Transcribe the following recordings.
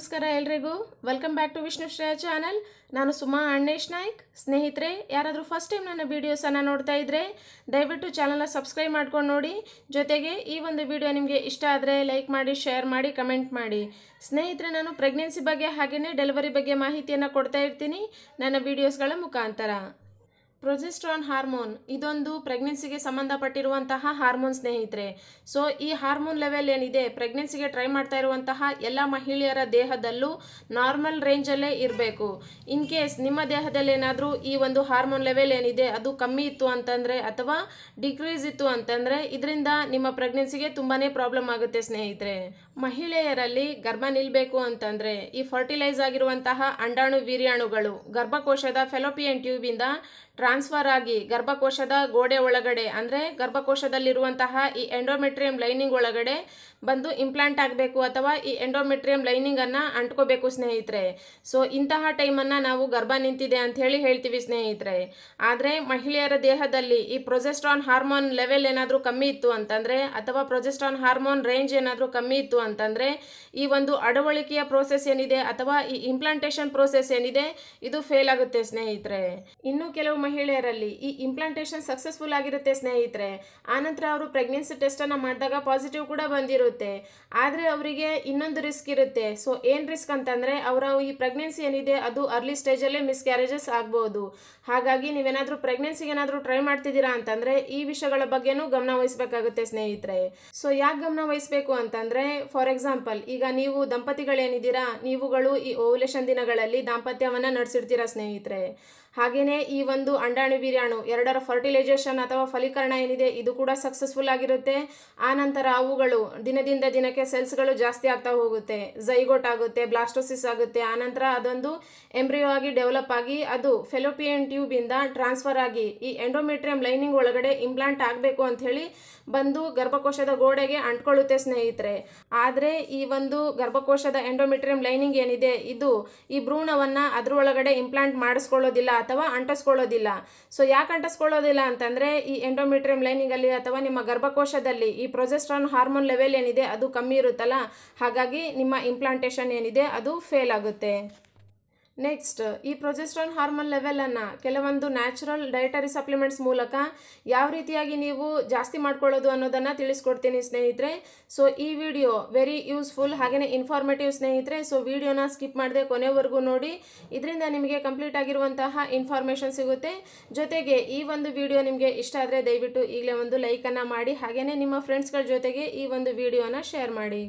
ನಮಸ್ಕಾರ ಎಲ್ರಿಗೂ welcome back to Vishnu Shreya channel ನಾನು ಸುಮಾ ಅಣ್ಣೇಶ್ ನಾಯ್ಕ್ ಸ್ನೇಹಿತರೆ ಯಾರಾದರೂ ಫಸ್ಟ್ ಟೈಮ್ ನನ್ನ ವೀಡಿಯೋಸನ್ನು ನೋಡ್ತಾ ಇದ್ದರೆ ದಯವಿಟ್ಟು ಚಾನಲ್ನ ಸಬ್ಸ್ಕ್ರೈಬ್ ಮಾಡ್ಕೊಂಡು ನೋಡಿ ಜೊತೆಗೆ ಈ ಒಂದು ವಿಡಿಯೋ ನಿಮಗೆ ಇಷ್ಟ ಆದರೆ ಲೈಕ್ ಮಾಡಿ ಶೇರ್ ಮಾಡಿ ಕಮೆಂಟ್ ಮಾಡಿ ಸ್ನೇಹಿತರೆ ನಾನು ಪ್ರೆಗ್ನೆನ್ಸಿ ಬಗ್ಗೆ ಹಾಗೆಯೇ ಡೆಲಿವರಿ ಬಗ್ಗೆ ಮಾಹಿತಿಯನ್ನು ಕೊಡ್ತಾ ಇರ್ತೀನಿ ನನ್ನ ವೀಡಿಯೋಸ್ಗಳ ಮುಖಾಂತರ ಪ್ರೊಜೆಸ್ಟ್ರಾನ್ ಹಾರ್ಮೋನ್ ಇದೊಂದು ಪ್ರೆಗ್ನೆನ್ಸಿಗೆ ಸಂಬಂಧಪಟ್ಟಿರುವಂತಹ ಹಾರ್ಮೋನ್ ಸ್ನೇಹಿತರೆ ಸೊ ಈ ಹಾರ್ಮೋನ್ ಲೆವೆಲ್ ಏನಿದೆ ಪ್ರೆಗ್ನೆನ್ಸಿಗೆ ಟ್ರೈ ಮಾಡ್ತಾ ಇರುವಂತಹ ಎಲ್ಲ ಮಹಿಳೆಯರ ದೇಹದಲ್ಲೂ ನಾರ್ಮಲ್ ರೇಂಜಲ್ಲೇ ಇರಬೇಕು ಇನ್ ಕೇಸ್ ನಿಮ್ಮ ದೇಹದಲ್ಲಿ ಏನಾದರೂ ಈ ಒಂದು ಹಾರ್ಮೋನ್ ಲೆವೆಲ್ ಏನಿದೆ ಅದು ಕಮ್ಮಿ ಇತ್ತು ಅಂತಂದರೆ ಅಥವಾ ಡಿಕ್ರೀಸ್ ಇತ್ತು ಅಂತಂದರೆ ಇದರಿಂದ ನಿಮ್ಮ ಪ್ರೆಗ್ನೆನ್ಸಿಗೆ ತುಂಬಾ ಪ್ರಾಬ್ಲಮ್ ಆಗುತ್ತೆ ಸ್ನೇಹಿತರೆ ಮಹಿಳೆಯರಲ್ಲಿ ಗರ್ಭ ನಿಲ್ಲಬೇಕು ಅಂತಂದರೆ ಈ ಫರ್ಟಿಲೈಸ್ ಆಗಿರುವಂತಹ ಅಂಡಾಣು ವೀರ್ಯಾಣುಗಳು ಗರ್ಭಕೋಶದ ಫೆಲೋಪಿಯನ್ ಟ್ಯೂಬಿಂದ ಟ್ರಾನ್ಸ್ಫರ್ ಆಗಿ ಗರ್ಭಕೋಶದ ಗೋಡೆ ಒಳಗಡೆ ಅಂದರೆ ಗರ್ಭಕೋಶದಲ್ಲಿರುವಂತಹ ಈ ಎಂಡೋಮೆಟ್ರಿಯಂ ಲೈನಿಂಗ್ ಒಳಗಡೆ ಬಂದು ಇಂಪ್ಲಾಂಟ್ ಆಗಬೇಕು ಅಥವಾ ಈ ಎಂಡೋಮೆಟ್ರಿಯಂ ಲೈನಿಂಗನ್ನು ಅಂಟ್ಕೋಬೇಕು ಸ್ನೇಹಿತರೆ ಸೊ ಇಂತಹ ಟೈಮನ್ನು ನಾವು ಗರ್ಭ ನಿಂತಿದೆ ಅಂತ ಹೇಳಿ ಹೇಳ್ತೀವಿ ಸ್ನೇಹಿತರೆ ಆದರೆ ಮಹಿಳೆಯರ ದೇಹದಲ್ಲಿ ಈ ಪ್ರೊಜೆಸ್ಟ್ರಾನ್ ಹಾರ್ಮೋನ್ ಲೆವೆಲ್ ಏನಾದರೂ ಕಮ್ಮಿ ಇತ್ತು ಅಂತಂದರೆ ಅಥವಾ ಪ್ರೊಜೆಸ್ಟ್ರಾನ್ ಹಾರ್ಮೋನ್ ರೇಂಜ್ ಏನಾದರೂ ಕಮ್ಮಿ ಇತ್ತು ಅಂತಂದರೆ ಈ ಒಂದು ಅಡವಳಿಕೆಯ ಪ್ರೋಸೆಸ್ ಏನಿದೆ ಅಥವಾ ಈ ಇಂಪ್ಲಾಂಟೇಶನ್ ಪ್ರೋಸೆಸ್ ಏನಿದೆ ಇದು ಫೇಲ್ ಆಗುತ್ತೆ ಸ್ನೇಹಿತರೆ ಇನ್ನು ಕೆಲವು ಮಹಿಳೆಯರಲ್ಲಿ ಈ ಇಂಪ್ಲಾಂಟೇಶನ್ ಸಕ್ಸಸ್ಫುಲ್ ಆಗಿರುತ್ತೆ ಸ್ನೇಹಿತರೆ ಆನಂತರ ಅವರು ಪ್ರೆಗ್ನೆನ್ಸಿ ಟೆಸ್ಟನ್ನು ಮಾಡಿದಾಗ ಪಾಸಿಟಿವ್ ಕೂಡ ಬಂದಿರುತ್ತೆ ಆದರೆ ಅವರಿಗೆ ಇನ್ನೊಂದು ರಿಸ್ಕ್ ಇರುತ್ತೆ ಸೊ ಏನು ರಿಸ್ಕ್ ಅಂತಂದರೆ ಅವರ ಈ ಪ್ರೆಗ್ನೆನ್ಸಿ ಏನಿದೆ ಅದು ಅರ್ಲಿ ಸ್ಟೇಜಲ್ಲೇ ಮಿಸ್ ಕ್ಯಾರೇಜಸ್ ಆಗ್ಬೋದು ಹಾಗಾಗಿ ನೀವೇನಾದರೂ ಪ್ರೆಗ್ನೆನ್ಸಿಗೆ ಏನಾದರೂ ಟ್ರೈ ಮಾಡ್ತಿದ್ದೀರಾ ಅಂತಂದರೆ ಈ ವಿಷಯಗಳ ಬಗ್ಗೆನೂ ಗಮನ ವಹಿಸಬೇಕಾಗುತ್ತೆ ಸ್ನೇಹಿತರೆ ಸೊ ಯಾಕೆ ಗಮನ ವಹಿಸಬೇಕು ಅಂತಂದರೆ ಫಾರ್ ಎಕ್ಸಾಂಪಲ್ ಈಗ ನೀವು ದಂಪತಿಗಳೇನಿದ್ದೀರಾ ನೀವುಗಳು ಈ ಓವ್ಯುಲೇಷನ್ ದಿನಗಳಲ್ಲಿ ದಾಂಪತ್ಯವನ್ನು ನಡೆಸಿರ್ತೀರಾ ಸ್ನೇಹಿತರೆ ಹಾಗೆಯೇ ಈ ಒಂದು ಅಂಡಾಣಿ ಬಿರಿಯಾಣು ಎರಡರ ಫರ್ಟಿಲೈಸೇಷನ್ ಅಥವಾ ಫಲೀಕರಣ ಏನಿದೆ ಇದು ಕೂಡ ಸಕ್ಸಸ್ಫುಲ್ ಆಗಿರುತ್ತೆ ಆನಂತರ ಅವುಗಳು ದಿನದಿಂದ ದಿನಕ್ಕೆ ಸೆಲ್ಸ್ಗಳು ಜಾಸ್ತಿ ಆಗ್ತಾ ಹೋಗುತ್ತೆ ಝೈಗೋಟ್ ಆಗುತ್ತೆ ಬ್ಲಾಸ್ಟೋಸಿಸ್ ಆಗುತ್ತೆ ಆನಂತರ ಅದೊಂದು ಎಂಬ್ರಿಯೋ ಆಗಿ ಡೆವಲಪ್ ಆಗಿ ಅದು ಫೆಲೋಪಿಯನ್ ಟ್ಯೂಬಿಂದ ಟ್ರಾನ್ಸ್ಫರ್ ಆಗಿ ಈ ಎಂಡೋಮೆಟ್ರಿಯಂ ಲೈನಿಂಗ್ ಒಳಗಡೆ ಇಂಪ್ಲಾಂಟ್ ಆಗಬೇಕು ಅಂತ ಹೇಳಿ ಬಂದು ಗರ್ಭಕೋಶದ ಗೋಡೆಗೆ ಅಂಟ್ಕೊಳ್ಳುತ್ತೆ ಸ್ನೇಹಿತರೆ ಆದರೆ ಈ ಒಂದು ಗರ್ಭಕೋಶದ ಎಂಡೋಮೆಟ್ರಿಯಂ ಲೈನಿಂಗ್ ಏನಿದೆ ಇದು ಈ ಭ್ರೂಣವನ್ನು ಅದರೊಳಗಡೆ ಇಂಪ್ಲಾಂಟ್ ಮಾಡಿಸ್ಕೊಳ್ಳೋದಿಲ್ಲ ಅಥವಾ ಅಂಟಿಸ್ಕೊಳ್ಳೋದಿಲ್ಲ ಸೊ ಯಾಕೆ ಅಂಟಿಸ್ಕೊಳ್ಳೋದಿಲ್ಲ ಅಂತಂದರೆ ಈ ಎಂಡೋಮೆಟ್ರಿಯಂ ಲೈನಿಂಗಲ್ಲಿ ಅಥವಾ ನಿಮ್ಮ ಗರ್ಭಕೋಶದಲ್ಲಿ ಈ ಪ್ರೊಜೆಸ್ಟ್ರಾನ್ ಹಾರ್ಮೋನ್ ಲೆವೆಲ್ ಏನಿದೆ ಅದು ಕಮ್ಮಿ ಇರುತ್ತಲ್ಲ ಹಾಗಾಗಿ ನಿಮ್ಮ ಇಂಪ್ಲಾಂಟೇಷನ್ ಏನಿದೆ ಅದು ಫೇಲ್ ಆಗುತ್ತೆ ನೆಕ್ಸ್ಟ್ ಈ ಪ್ರೊಜೆಸ್ಟ್ರಾನ್ ಹಾರ್ಮೋನ್ ಲೆವೆಲನ್ನು ಕೆಲವೊಂದು ನ್ಯಾಚುರಲ್ ಡಯಟರಿ ಸಪ್ಲಿಮೆಂಟ್ಸ್ ಮೂಲಕ ಯಾವ ರೀತಿಯಾಗಿ ನೀವು ಜಾಸ್ತಿ ಮಾಡ್ಕೊಳ್ಳೋದು ಅನ್ನೋದನ್ನು ತಿಳಿಸ್ಕೊಡ್ತೀನಿ ಸ್ನೇಹಿತರೆ ಸೊ ಈ ವಿಡಿಯೋ ವೆರಿ ಯೂಸ್ಫುಲ್ ಹಾಗೆಯೇ ಇನ್ಫಾರ್ಮೇಟಿವ್ ಸ್ನೇಹಿತರೆ ಸೊ ವಿಡಿಯೋನ ಸ್ಕಿಪ್ ಮಾಡದೆ ಕೊನೆವರೆಗೂ ನೋಡಿ ಇದರಿಂದ ನಿಮಗೆ ಕಂಪ್ಲೀಟ್ ಆಗಿರುವಂತಹ ಇನ್ಫಾರ್ಮೇಷನ್ ಸಿಗುತ್ತೆ ಜೊತೆಗೆ ಈ ಒಂದು ವಿಡಿಯೋ ನಿಮಗೆ ಇಷ್ಟ ಆದರೆ ದಯವಿಟ್ಟು ಈಗಲೇ ಒಂದು ಲೈಕನ್ನು ಮಾಡಿ ಹಾಗೆಯೇ ನಿಮ್ಮ ಫ್ರೆಂಡ್ಸ್ಗಳ ಜೊತೆಗೆ ಈ ಒಂದು ವಿಡಿಯೋನ ಶೇರ್ ಮಾಡಿ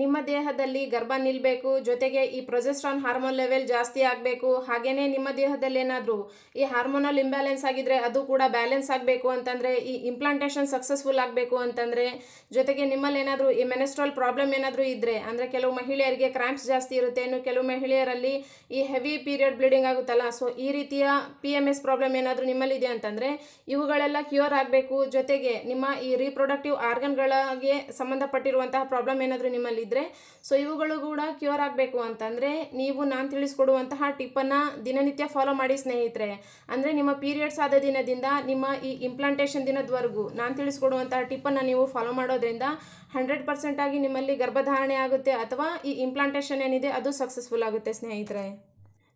ನಿಮ್ಮ ದೇಹದಲ್ಲಿ ಗರ್ಭ ನಿಲ್ಲಬೇಕು ಜೊತೆಗೆ ಈ ಪ್ರೊಜೆಸ್ಟ್ರಾನ್ ಹಾರ್ಮೋನ್ ಲೆವೆಲ್ ಜಾಸ್ತಿ ಆಗಬೇಕು ಹಾಗೆಯೇ ನಿಮ್ಮ ದೇಹದಲ್ಲಿ ಏನಾದರೂ ಈ ಹಾರ್ಮೋನಲ್ ಇಂಬ್ಯಾಲೆನ್ಸ್ ಆಗಿದ್ದರೆ ಅದು ಕೂಡ ಬ್ಯಾಲೆನ್ಸ್ ಆಗಬೇಕು ಅಂತಂದರೆ ಈ ಇಂಪ್ಲಾಂಟೇಷನ್ ಸಕ್ಸಸ್ಫುಲ್ ಆಗಬೇಕು ಅಂತಂದರೆ ಜೊತೆಗೆ ನಿಮ್ಮಲ್ಲಿ ಏನಾದರೂ ಈ ಮೆನೆಸ್ಟ್ರಾಲ್ ಪ್ರಾಬ್ಲಮ್ ಏನಾದರೂ ಇದ್ದರೆ ಅಂದರೆ ಕೆಲವು ಮಹಿಳೆಯರಿಗೆ ಕ್ರ್ಯಾಂಪ್ಸ್ ಜಾಸ್ತಿ ಇರುತ್ತೆ ಇನ್ನು ಕೆಲವು ಮಹಿಳೆಯರಲ್ಲಿ ಈ ಹೆವಿ ಪೀರಿಯಡ್ ಬ್ಲೀಡಿಂಗ್ ಆಗುತ್ತಲ್ಲ ಸೊ ಈ ರೀತಿಯ ಪಿ ಎಮ್ ಎಸ್ ಪ್ರಾಬ್ಲಮ್ ಏನಾದರೂ ನಿಮ್ಮಲ್ಲಿದೆ ಅಂತಂದರೆ ಇವುಗಳೆಲ್ಲ ಕ್ಯೂರ್ ಆಗಬೇಕು ಜೊತೆಗೆ ನಿಮ್ಮ ಈ ರೀಪ್ರೊಡಕ್ಟಿವ್ ಆರ್ಗನ್ಗಳಿಗೆ ಸಂಬಂಧಪಟ್ಟಿರುವಂತಹ ಪ್ರಾಬ್ಲಮ್ ಏನಾದರೂ ನಿಮ್ಮಲ್ಲಿ ಇದ್ರೆ ಸೊ ಇವುಗಳು ಕೂಡ ಕ್ಯೂರ್ ಆಗಬೇಕು ಅಂತಂದರೆ ನೀವು ನಾನು ತಿಳಿಸ್ಕೊಡುವಂತಹ ಟಿಪ್ಪನ್ನು ದಿನನಿತ್ಯ ಫಾಲೋ ಮಾಡಿ ಸ್ನೇಹಿತರೆ ಅಂದರೆ ನಿಮ್ಮ ಪೀರಿಯಡ್ಸ್ ಆದ ದಿನದಿಂದ ನಿಮ್ಮ ಈ ಇಂಪ್ಲಾಂಟೇಷನ್ ದಿನದವರೆಗೂ ನಾನು ತಿಳಿಸ್ಕೊಡುವಂತಹ ಟಿಪ್ಪನ್ನು ನೀವು ಫಾಲೋ ಮಾಡೋದ್ರಿಂದ ಹಂಡ್ರೆಡ್ ಪರ್ಸೆಂಟಾಗಿ ನಿಮ್ಮಲ್ಲಿ ಗರ್ಭಧಾರಣೆ ಆಗುತ್ತೆ ಅಥವಾ ಈ ಇಂಪ್ಲಾಂಟೇಷನ್ ಏನಿದೆ ಅದು ಸಕ್ಸಸ್ಫುಲ್ ಆಗುತ್ತೆ ಸ್ನೇಹಿತರೆ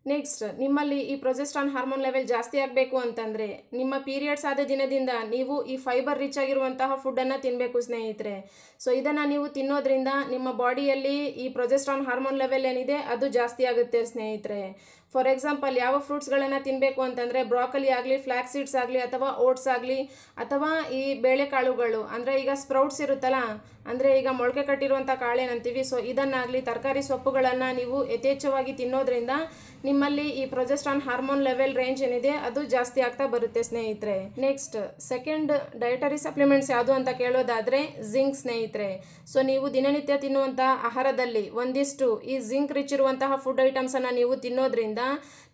ನೆಕ್ಸ್ಟ್ ನಿಮ್ಮಲ್ಲಿ ಈ ಪ್ರೊಜೆಸ್ಟ್ರಾನ್ ಹಾರ್ಮೋನ್ ಲೆವೆಲ್ ಜಾಸ್ತಿ ಆಗಬೇಕು ಅಂತಂದರೆ ನಿಮ್ಮ ಪೀರಿಯಡ್ಸ್ ಆದ ದಿನದಿಂದ ನೀವು ಈ ಫೈಬರ್ ರಿಚ್ ಆಗಿರುವಂತಹ ಫುಡ್ಡನ್ನು ತಿನ್ನಬೇಕು ಸ್ನೇಹಿತರೆ ಸೊ ಇದನ್ನು ನೀವು ತಿನ್ನೋದ್ರಿಂದ ನಿಮ್ಮ ಬಾಡಿಯಲ್ಲಿ ಈ ಪ್ರೊಜೆಸ್ಟ್ರಾನ್ ಹಾರ್ಮೋನ್ ಲೆವೆಲ್ ಏನಿದೆ ಅದು ಜಾಸ್ತಿ ಆಗುತ್ತೆ ಸ್ನೇಹಿತರೆ ಫಾರ್ ಎಕ್ಸಾಂಪಲ್ ಯಾವ ಫ್ರೂಟ್ಸ್ಗಳನ್ನು ತಿನ್ನಬೇಕು ಅಂತಂದರೆ ಬ್ರಾಕಲಿ ಆಗಲಿ ಫ್ಲ್ಯಾಕ್ ಸೀಡ್ಸ್ ಆಗಲಿ ಅಥವಾ ಓಟ್ಸ್ ಆಗಲಿ ಅಥವಾ ಈ ಬೇಳೆಕಾಳುಗಳು ಅಂದರೆ ಈಗ ಸ್ಪ್ರೌಟ್ಸ್ ಇರುತ್ತಲ್ಲ ಅಂದರೆ ಈಗ ಮೊಳಕೆ ಕಟ್ಟಿರುವಂಥ ಕಾಳೇನಂತೀವಿ ಸೊ ಇದನ್ನಾಗಲಿ ತರಕಾರಿ ಸೊಪ್ಪುಗಳನ್ನು ನೀವು ಯಥೇಚ್ಛವಾಗಿ ತಿನ್ನೋದ್ರಿಂದ ನಿಮ್ಮಲ್ಲಿ ಈ ಆನ್ ಹಾರ್ಮೋನ್ ಲೆವೆಲ್ ರೇಂಜ್ ಏನಿದೆ ಅದು ಜಾಸ್ತಿ ಆಗ್ತಾ ಬರುತ್ತೆ ಸ್ನೇಹಿತರೆ ನೆಕ್ಸ್ಟ್ ಸೆಕೆಂಡ್ ಡಯಟರಿ ಸಪ್ಲಿಮೆಂಟ್ಸ್ ಯಾವುದು ಅಂತ ಕೇಳೋದಾದರೆ ಜಿಂಕ್ ಸ್ನೇಹಿತರೆ ಸೊ ನೀವು ದಿನನಿತ್ಯ ತಿನ್ನುವಂಥ ಆಹಾರದಲ್ಲಿ ಒಂದಿಷ್ಟು ಈ ಜಿಂಕ್ ರಿಚ್ ಇರುವಂತಹ ಫುಡ್ ಐಟಮ್ಸನ್ನು ನೀವು ತಿನ್ನೋದ್ರಿಂದ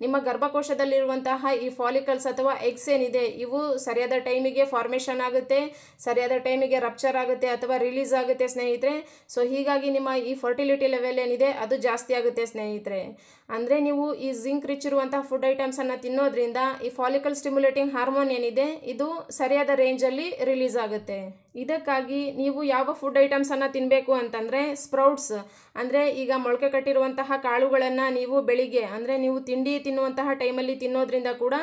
ನಿಮ್ಮ ಗರ್ಭಕೋಶದಲ್ಲಿರುವಂತಹ ಈ ಫಾಲಿಕಲ್ಸ್ ಅಥವಾ ಎಗ್ಸ್ ಏನಿದೆ ಇವು ಸರಿಯಾದ ಟೈಮಿಗೆ ಫಾರ್ಮೇಷನ್ ಆಗುತ್ತೆ ಸರಿಯಾದ ಟೈಮಿಗೆ ರಪ್ಚರ್ ಆಗುತ್ತೆ ಅಥವಾ ರಿಲೀಸ್ ಆಗುತ್ತೆ ಸ್ನೇಹಿತರೆ ಸೊ ಹೀಗಾಗಿ ನಿಮ್ಮ ಈ ಫರ್ಟಿಲಿಟಿ ಲೆವೆಲ್ ಏನಿದೆ ಅದು ಜಾಸ್ತಿ ಆಗುತ್ತೆ ಸ್ನೇಹಿತರೆ ಅಂದರೆ ನೀವು ಈ ಜಿಂಕ್ ರಿಚ್ ಇರುವಂತಹ ಫುಡ್ ಐಟಮ್ಸನ್ನು ತಿನ್ನೋದ್ರಿಂದ ಈ ಫಾಲಿಕಲ್ ಸ್ಟಿಮ್ಯುಲೇಟಿಂಗ್ ಹಾರ್ಮೋನ್ ಏನಿದೆ ಇದು ಸರಿಯಾದ ರೇಂಜಲ್ಲಿ ರಿಲೀಸ್ ಆಗುತ್ತೆ ಇದಕ್ಕಾಗಿ ನೀವು ಯಾವ ಫುಡ್ ಐಟಮ್ಸನ್ನು ತಿನ್ನಬೇಕು ಅಂತಂದರೆ ಸ್ಪ್ರೌಟ್ಸ್ ಅಂದರೆ ಈಗ ಮೊಳಕೆ ಕಟ್ಟಿರುವಂತಹ ಕಾಳುಗಳನ್ನು ನೀವು ಬೆಳಿಗ್ಗೆ ಅಂದರೆ ನೀವು ತಿಂಡಿ ತಿನ್ನುವಂತಹ ಟೈಮಲ್ಲಿ ತಿನ್ನೋದ್ರಿಂದ ಕೂಡ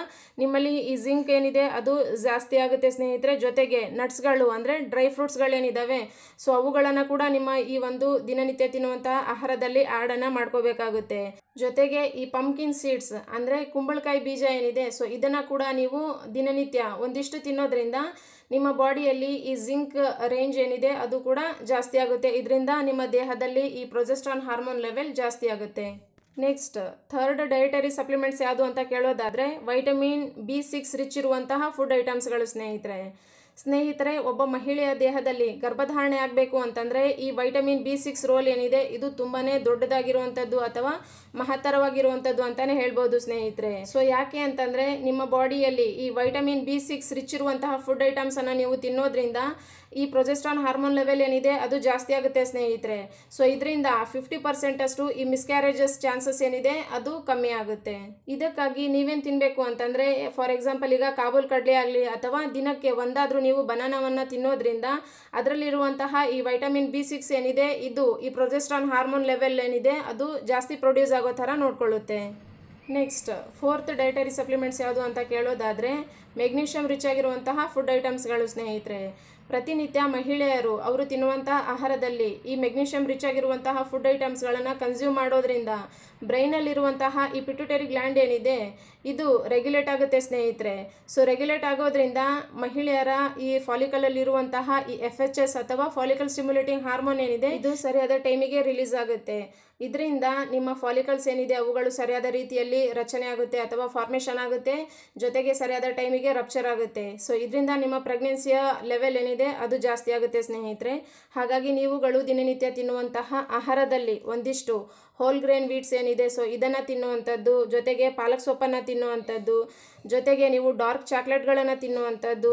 ನಿಮ್ಮಲ್ಲಿ ಈ ಜಿಂಕ್ ಏನಿದೆ ಅದು ಜಾಸ್ತಿ ಆಗುತ್ತೆ ಸ್ನೇಹಿತರೆ ಜೊತೆಗೆ ನಟ್ಸ್ಗಳು ಅಂದರೆ ಡ್ರೈ ಫ್ರೂಟ್ಸ್ಗಳೇನಿದ್ದಾವೆ ಸೊ ಅವುಗಳನ್ನು ಕೂಡ ನಿಮ್ಮ ಈ ಒಂದು ದಿನನಿತ್ಯ ತಿನ್ನುವಂತಹ ಆಹಾರದಲ್ಲಿ ಆಡನ್ನು ಮಾಡ್ಕೋಬೇಕಾಗುತ್ತೆ ಜೊತೆಗೆ ಈ ಪಂಪ್ಕಿನ್ ಸೀಡ್ಸ್ ಅಂದರೆ ಕುಂಬಳಕಾಯಿ ಬೀಜ ಏನಿದೆ ಸೊ ಇದನ್ನು ಕೂಡ ನೀವು ದಿನನಿತ್ಯ ಒಂದಿಷ್ಟು ತಿನ್ನೋದ್ರಿಂದ ನಿಮ್ಮ ಬಾಡಿಯಲ್ಲಿ ಈ ಜಿಂಕ್ ರೇಂಜ್ ಏನಿದೆ ಅದು ಕೂಡ ಜಾಸ್ತಿ ಆಗುತ್ತೆ ಇದರಿಂದ ನಿಮ್ಮ ದೇಹದಲ್ಲಿ ಈ ಪ್ರೊಜೆಸ್ಟ್ರಾನ್ ಹಾರ್ಮೋನ್ ಲೆವೆಲ್ ಜಾಸ್ತಿ ಆಗುತ್ತೆ ನೆಕ್ಸ್ಟ್ ಥರ್ಡ್ ಡಯಟರಿ ಸಪ್ಲಿಮೆಂಟ್ಸ್ ಯಾವುದು ಅಂತ ಕೇಳೋದಾದರೆ ವೈಟಮಿನ್ ಬಿ ಸಿಕ್ಸ್ ರಿಚ್ ಇರುವಂತಹ ಫುಡ್ ಐಟಮ್ಸ್ಗಳು ಸ್ನೇಹಿತರೆ ಸ್ನೇಹಿತರೆ ಒಬ್ಬ ಮಹಿಳೆಯ ದೇಹದಲ್ಲಿ ಗರ್ಭಧಾರಣೆ ಆಗಬೇಕು ಅಂತಂದರೆ ಈ ವೈಟಮಿನ್ ಬಿ ಸಿಕ್ಸ್ ರೋಲ್ ಏನಿದೆ ಇದು ತುಂಬಾ ದೊಡ್ಡದಾಗಿರುವಂಥದ್ದು ಅಥವಾ ಮಹತ್ತರವಾಗಿರುವಂಥದ್ದು ಅಂತಲೇ ಹೇಳ್ಬೋದು ಸ್ನೇಹಿತರೆ ಸೊ ಯಾಕೆ ಅಂತಂದರೆ ನಿಮ್ಮ ಬಾಡಿಯಲ್ಲಿ ಈ ವೈಟಮಿನ್ ಬಿ ಸಿಕ್ಸ್ ರಿಚ್ ಇರುವಂತಹ ಫುಡ್ ಐಟಮ್ಸನ್ನು ನೀವು ತಿನ್ನೋದ್ರಿಂದ ಈ ಪ್ರೊಜೆಸ್ಟ್ರಾನ್ ಹಾರ್ಮೋನ್ ಲೆವೆಲ್ ಏನಿದೆ ಅದು ಜಾಸ್ತಿ ಆಗುತ್ತೆ ಸ್ನೇಹಿತರೆ ಸೊ ಇದರಿಂದ ಫಿಫ್ಟಿ ಪರ್ಸೆಂಟಷ್ಟು ಅಷ್ಟು ಈ ಮಿಸ್ಕ್ಯಾರೇಜಸ್ ಚಾನ್ಸಸ್ ಏನಿದೆ ಅದು ಕಮ್ಮಿ ಆಗುತ್ತೆ ಇದಕ್ಕಾಗಿ ನೀವೇನು ತಿನ್ನಬೇಕು ಅಂತಂದರೆ ಫಾರ್ ಎಕ್ಸಾಂಪಲ್ ಈಗ ಕಾಬೂಲ್ ಕಡಲೆ ಆಗಲಿ ಅಥವಾ ದಿನಕ್ಕೆ ಒಂದಾದರೂ ನೀವು ಬನಾನವನ್ನು ತಿನ್ನೋದ್ರಿಂದ ಅದರಲ್ಲಿರುವಂತಹ ಈ ವೈಟಮಿನ್ ಬಿ ಸಿಕ್ಸ್ ಏನಿದೆ ಇದು ಈ ಪ್ರೊಜೆಸ್ಟ್ರಾನ್ ಹಾರ್ಮೋನ್ ಲೆವೆಲ್ ಏನಿದೆ ಅದು ಜಾಸ್ತಿ ಪ್ರೊಡ್ಯೂಸ್ ಆಗೋ ಥರ ನೋಡಿಕೊಳ್ಳುತ್ತೆ ನೆಕ್ಸ್ಟ್ ಫೋರ್ತ್ ಡೈಟರಿ ಸಪ್ಲಿಮೆಂಟ್ಸ್ ಯಾವುದು ಅಂತ ಕೇಳೋದಾದರೆ ಮೆಗ್ನೀಷಿಯಂ ರಿಚ್ ಆಗಿರುವಂತಹ ಫುಡ್ ಐಟಮ್ಸ್ಗಳು ಸ್ನೇಹಿತರೆ ಪ್ರತಿನಿತ್ಯ ಮಹಿಳೆಯರು ಅವರು ತಿನ್ನುವಂತಹ ಆಹಾರದಲ್ಲಿ ಈ ಮೆಗ್ನೀಷಿಯಂ ರಿಚ್ ಆಗಿರುವಂತಹ ಫುಡ್ ಐಟಮ್ಸ್ಗಳನ್ನು ಕನ್ಸ್ಯೂಮ್ ಮಾಡೋದ್ರಿಂದ ಬ್ರೈನಲ್ಲಿರುವಂತಹ ಈ ಪಿಟುಟರಿ ಗ್ಲ್ಯಾಂಡ್ ಏನಿದೆ ಇದು ರೆಗ್ಯುಲೇಟ್ ಆಗುತ್ತೆ ಸ್ನೇಹಿತರೆ ಸೊ ರೆಗ್ಯುಲೇಟ್ ಆಗೋದ್ರಿಂದ ಮಹಿಳೆಯರ ಈ ಫಾಲಿಕಲಲ್ಲಿರುವಂತಹ ಈ ಎಫ್ ಎಚ್ ಎಸ್ ಅಥವಾ ಫಾಲಿಕಲ್ ಸ್ಟಿಮ್ಯುಲೇಟಿಂಗ್ ಹಾರ್ಮೋನ್ ಏನಿದೆ ಇದು ಸರಿಯಾದ ಟೈಮಿಗೆ ರಿಲೀಸ್ ಆಗುತ್ತೆ ಇದರಿಂದ ನಿಮ್ಮ ಫಾಲಿಕಲ್ಸ್ ಏನಿದೆ ಅವುಗಳು ಸರಿಯಾದ ರೀತಿಯಲ್ಲಿ ರಚನೆ ಆಗುತ್ತೆ ಅಥವಾ ಫಾರ್ಮೇಷನ್ ಆಗುತ್ತೆ ಜೊತೆಗೆ ಸರಿಯಾದ ಟೈಮಿಗೆ ರಪ್ಚರ್ ಆಗುತ್ತೆ ಸೊ ಇದರಿಂದ ನಿಮ್ಮ ಪ್ರೆಗ್ನೆನ್ಸಿಯ ಲೆವೆಲ್ ಏನಿದೆ ಅದು ಜಾಸ್ತಿ ಆಗುತ್ತೆ ಸ್ನೇಹಿತರೆ ಹಾಗಾಗಿ ನೀವುಗಳು ದಿನನಿತ್ಯ ತಿನ್ನುವಂತಹ ಆಹಾರದಲ್ಲಿ ಒಂದಿಷ್ಟು ಹೋಲ್ ಗ್ರೇನ್ ವೀಟ್ಸ್ ಏನಿದೆ ಸೊ ಇದನ್ನು ತಿನ್ನುವಂಥದ್ದು ಜೊತೆಗೆ ಪಾಲಕ್ ಸೊಪ್ಪನ್ನು ತಿನ್ನುವಂಥದ್ದು ಜೊತೆಗೆ ನೀವು ಡಾರ್ಕ್ ಚಾಕ್ಲೇಟ್ಗಳನ್ನು ತಿನ್ನುವಂಥದ್ದು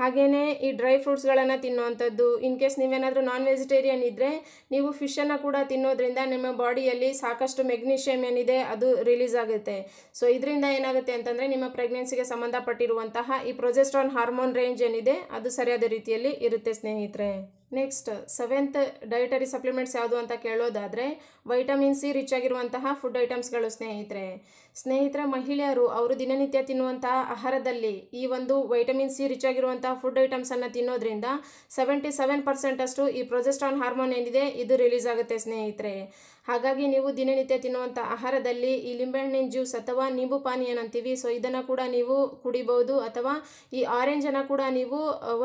ಹಾಗೆಯೇ ಈ ಡ್ರೈ ಫ್ರೂಟ್ಸ್ಗಳನ್ನು ತಿನ್ನುವಂಥದ್ದು ಇನ್ ಕೇಸ್ ನೀವೇನಾದರೂ ನಾನ್ ವೆಜಿಟೇರಿಯನ್ ಇದ್ದರೆ ನೀವು ಫಿಶನ್ನು ಕೂಡ ತಿನ್ನೋದ್ರಿಂದ ನಿಮ್ಮ ಬಾಡಿಯಲ್ಲಿ ಸಾಕಷ್ಟು ಮೆಗ್ನೀಷಿಯಮ್ ಏನಿದೆ ಅದು ರಿಲೀಸ್ ಆಗುತ್ತೆ ಸೊ ಇದರಿಂದ ಏನಾಗುತ್ತೆ ಅಂತಂದರೆ ನಿಮ್ಮ ಪ್ರೆಗ್ನೆನ್ಸಿಗೆ ಸಂಬಂಧಪಟ್ಟಿರುವಂತಹ ಈ ಪ್ರೊಜೆಸ್ಟ್ರಾನ್ ಹಾರ್ಮೋನ್ ರೇಂಜ್ ಏನಿದೆ ಅದು ಸರಿಯಾದ ರೀತಿಯಲ್ಲಿ ಇರುತ್ತೆ ಸ್ನೇಹಿತರೆ ನೆಕ್ಸ್ಟ್ ಸೆವೆಂತ್ ಡಯಟರಿ ಸಪ್ಲಿಮೆಂಟ್ಸ್ ಯಾವುದು ಅಂತ ಕೇಳೋದಾದರೆ ವೈಟಮಿನ್ ಸಿ ರಿಚ್ ಆಗಿರುವಂತಹ ಫುಡ್ ಐಟಮ್ಸ್ಗಳು ಸ್ನೇಹಿತರೆ ಸ್ನೇಹಿತರ ಮಹಿಳೆಯರು ಅವರು ದಿನನಿತ್ಯ ತಿನ್ನುವಂತಹ ಆಹಾರದಲ್ಲಿ ಈ ಒಂದು ವೈಟಮಿನ್ ಸಿ ರಿಚ್ ಆಗಿರುವಂತಹ ಫುಡ್ ಐಟಮ್ಸನ್ನು ತಿನ್ನೋದ್ರಿಂದ ಸೆವೆಂಟಿ ಸೆವೆನ್ ಪರ್ಸೆಂಟ್ ಅಷ್ಟು ಈ ಪ್ರೊಜೆಸ್ಟ್ರಾನ್ ಹಾರ್ಮೋನ್ ಏನಿದೆ ಇದು ರಿಲೀಸ್ ಆಗುತ್ತೆ ಸ್ನೇಹಿತರೆ ಹಾಗಾಗಿ ನೀವು ದಿನನಿತ್ಯ ತಿನ್ನುವಂಥ ಆಹಾರದಲ್ಲಿ ಈ ಲಿಂಬೆಹಣ್ಣಿನ ಜ್ಯೂಸ್ ಅಥವಾ ನಿಂಬು ಪಾನಿ ಏನಂತೀವಿ ಸೊ ಇದನ್ನು ಕೂಡ ನೀವು ಕುಡಿಬಹುದು ಅಥವಾ ಈ ಆರೆಂಜನ್ನು ಕೂಡ ನೀವು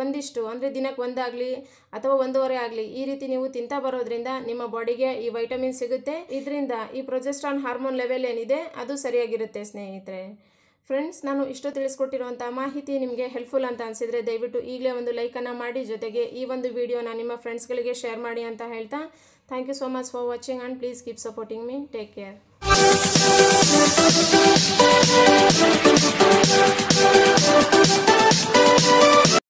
ಒಂದಿಷ್ಟು ಅಂದರೆ ದಿನಕ್ಕೆ ಒಂದಾಗಲಿ ಅಥವಾ ಒಂದೂವರೆ ಆಗಲಿ ಈ ರೀತಿ ನೀವು ತಿಂತಾ ಬರೋದ್ರಿಂದ ನಿಮ್ಮ ಬಾಡಿಗೆ ಈ ವೈಟಮಿನ್ ಸಿಗುತ್ತೆ ಸಿಗುತ್ತೆ ಇದರಿಂದ ಈ ಪ್ರೊಜೆಸ್ಟ್ರಾನ್ ಹಾರ್ಮೋನ್ ಲೆವೆಲ್ ಏನಿದೆ ಅದು ಸರಿಯಾಗಿರುತ್ತೆ ಸ್ನೇಹಿತರೆ ಫ್ರೆಂಡ್ಸ್ ನಾನು ಇಷ್ಟು ತಿಳಿಸ್ಕೊಟ್ಟಿರುವಂಥ ಮಾಹಿತಿ ನಿಮಗೆ ಹೆಲ್ಪ್ಫುಲ್ ಅಂತ ಅನಿಸಿದರೆ ದಯವಿಟ್ಟು ಈಗಲೇ ಒಂದು ಲೈಕನ್ನು ಮಾಡಿ ಜೊತೆಗೆ ಈ ಒಂದು ವಿಡಿಯೋನ ನಿಮ್ಮ ಫ್ರೆಂಡ್ಸ್ಗಳಿಗೆ ಶೇರ್ ಮಾಡಿ ಅಂತ ಹೇಳ್ತಾ thank you so much for watching and please keep supporting me take care